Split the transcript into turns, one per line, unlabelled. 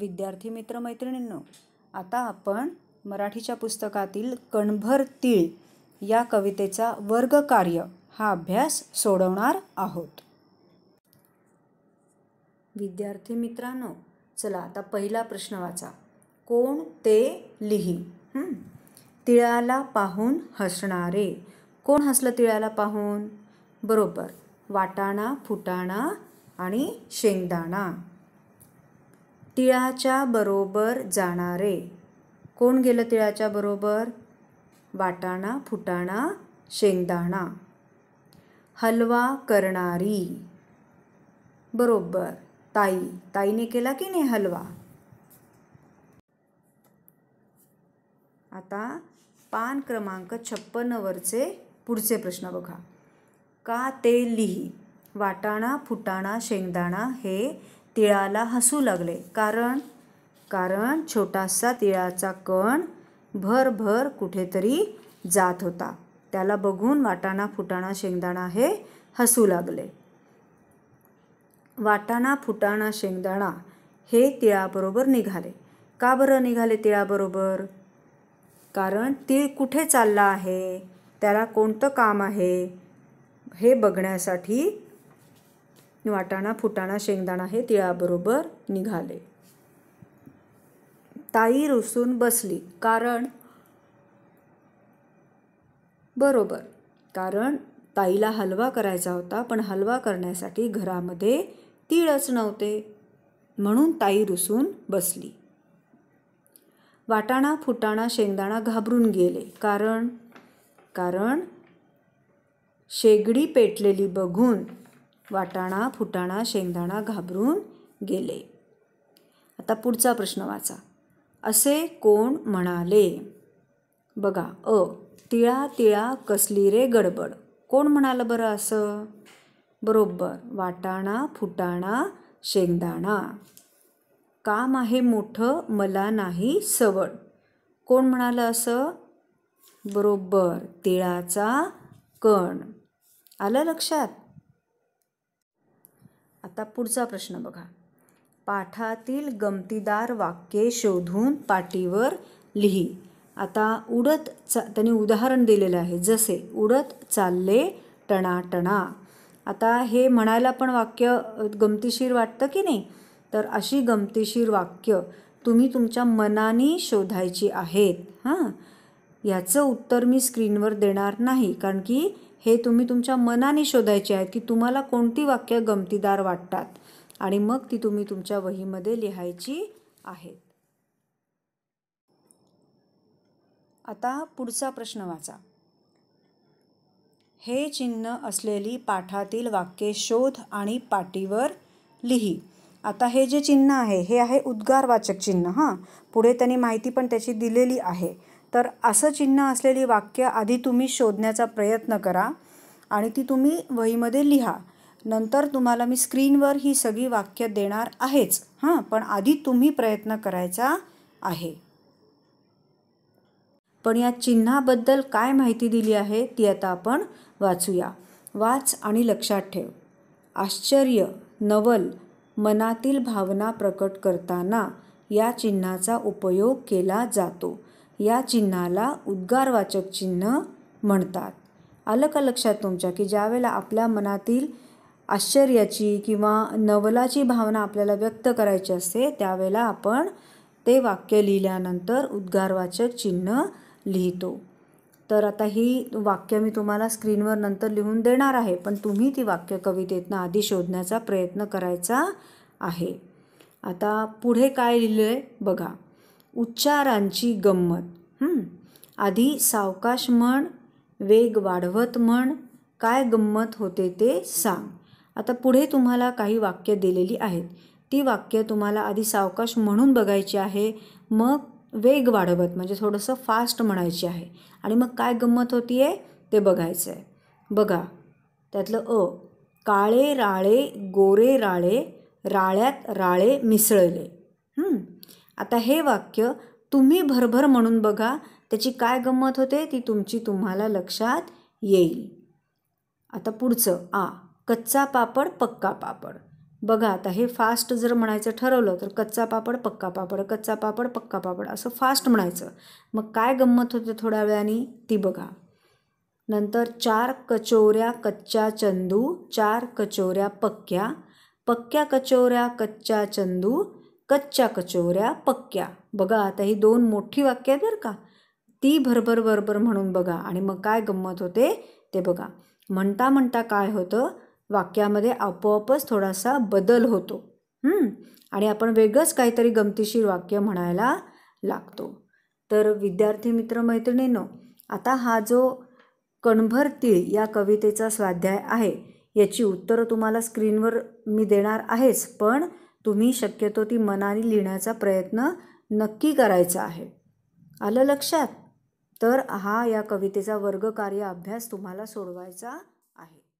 विद्यार्थी मित्र मैत्रिणींनो आता आपण मराठीच्या पुस्तकातील कणभर तीळ या कवितेचा वर्ग वर्गकार्य हा अभ्यास सोडवणार आहोत विद्यार्थी मित्रांनो चला आता पहिला प्रश्न वाचा कोण ते लिही तिळाला पाहून हसणारे कोण हसलं तिळाला पाहून बरोबर वाटाणा फुटाणा आणि शेंगदाणा तिळाच्या बरोबर जाणारे कोण गेलं तिळाच्या बरोबर वाटाणा फुटाणा शेंगदाणा हलवा करणारी बरोबर ताई ताईने केला की नाही हलवा आता पान क्रमांक छप्पन्नवरचे पुढचे प्रश्न बघा का ते लिही वाटाणा फुटाणा शेंगदाणा हे तिळाला हसू लागले कारण कारण छोटासा तिळाचा कण भरभर कुठेतरी जात होता त्याला बघून वाटाणा फुटाणा शेंगदाणा हे हसू लागले वाटाणा फुटाणा शेंगदाणा हे तिळाबरोबर निघाले का बरं निघाले तिळाबरोबर कारण तिळ कुठे चालला आहे त्याला कोणतं काम आहे हे बघण्यासाठी वाटाणा फुटाणा शेंगदाणा हे तिळाबरोबर निघाले ताई रुसून बसली कारण बरोबर कारण ताईला हलवा करायचा होता पण हलवा करण्यासाठी घरामध्ये तीळच नव्हते म्हणून ताई रुसून बसली वाटाणा फुटाणा शेंगदाणा घाबरून गेले कारण कारण शेगडी पेटलेली बघून वाटाणा फुटाणा शेंगदाणा घाबरून गेले आता पुढचा प्रश्न वाचा असे कोण म्हणाले बघा अ तिळा तिळा कसली रे गडबड कोण म्हणालं बरं असं बरोबर वाटाणा फुटाणा शेंगदाणा काम आहे मोठं मला नाही सवड कोण म्हणालं असं बरोबर तिळाचा कण आलं लक्षात आता पुढचा प्रश्न बघा पाठातील गमतीदार वाक्ये शोधून पाटीवर लिही आता उडत चा त्यांनी उदाहरण दिलेलं आहे जसे उडत चालले टणाटणा आता हे म्हणायला पण वाक्य गमतीशीर वाटतं की नाही तर अशी गमतीशीर वाक्य तुम्ही तुमच्या मनाने शोधायची आहेत हां याचं उत्तर मी स्क्रीनवर देणार नाही कारण की हे तुम्ही तुमच्या मनाने शोधायचे आहेत की तुम्हाला कोणती वाक्य गमतीदार वाटतात आणि मग ती तुम्ही तुमच्या वहीमध्ये लिहायची आहेत आता पुढचा प्रश्न वाचा हे चिन्ह असलेली पाठातील वाक्ये शोध आणि पाटीवर लिही आता हे जे चिन्ह आहे हे आहे उद्गारवाचक चिन्ह हां पुढे त्यांनी माहिती पण त्याची दिलेली आहे तर असं चिन्ह असलेली वाक्य आधी तुम्ही शोधण्याचा प्रयत्न करा आणि ती तुम्ही वहीमध्ये लिहा नंतर तुम्हाला मी स्क्रीनवर ही सगळी वाक्य देणार आहेच हां पण आधी तुम्ही प्रयत्न करायचा आहे पण या चिन्हाबद्दल काय माहिती दिली आहे ती आता आपण वाचूया वाच आणि लक्षात ठेव आश्चर्य नवल मनातील भावना प्रकट करताना या चिन्हाचा उपयोग केला जातो या चिन्हाला उद्गारवाचक चिन्ह म्हणतात आलं का लक्षात तुमच्या की ज्यावेळेला आपल्या मनातील आश्चर्याची किंवा नवलाची भावना आपल्याला व्यक्त करायची असते त्यावेळेला आपण ते वाक्य लिहिल्यानंतर उद्गारवाचक चिन्ह लिहितो तर आता ही वाक्य मी तुम्हाला स्क्रीनवर नंतर लिहून देणार आहे पण तुम्ही ती वाक्य कवितेतनं आधी शोधण्याचा प्रयत्न करायचा आहे आता पुढे काय लिहिलं आहे बघा उच्चारांची गंमत आधी सावकाश म्हण वेग वाढवत म्हण काय गंमत होते ते सांग आता पुढे तुम्हाला काही वाक्य दिलेली आहेत ती वाक्य तुम्हाला आधी सावकाश म्हणून बघायची आहे मग वेग वाढवत म्हणजे थोडंसं फास्ट म्हणायची आहे आणि मग काय गंमत होती आहे ते बघायचं आहे बघा त्यातलं अ काळे राळे गोरे राळे राळ्यात राळे मिसळले आता हे वाक्य तुम्ही भरभर म्हणून बघा त्याची काय गंमत होते ती तुमची तुम्हाला लक्षात येईल आता पुढचं आ कच्चा पापड पक्का पापड बघा आता हे फास्ट जर म्हणायचं ठरवलं तर कच्चा पापड पक्का पापड कच्चा पापड पक्का पापड असं फास्ट म्हणायचं मग काय गंमत होते थोड्या वेळाने ती बघा नंतर चार कचोऱ्या कच्च्या चंदू चार कचोऱ्या पक्क्या पक्क्या कचोऱ्या कच्च्या चंदू कच्च्या कचोऱ्या पक्क्या बघा आता ही दोन मोठी वाक्य आहेत बरं का ती भरभर भरभर म्हणून बघा आणि मग काय गंमत होते ते बघा म्हणता म्हणता काय होतं वाक्यामध्ये आपोआपच थोडासा बदल होतो आणि आपण वेगळंच काहीतरी गमतीशीर वाक्य म्हणायला लागतो तर विद्यार्थी मित्र मैत्रिणींनो आता हा जो कणभर तीळ या कवितेचा स्वाध्याय आहे याची उत्तरं तुम्हाला स्क्रीनवर मी देणार आहेच पण तुम्ही शक्यतो ती मनाने लिहिण्याचा प्रयत्न नक्की करायचा आहे आलं लक्षात तर हा या कवितेचा वर्गकार्य अभ्यास तुम्हाला सोडवायचा आहे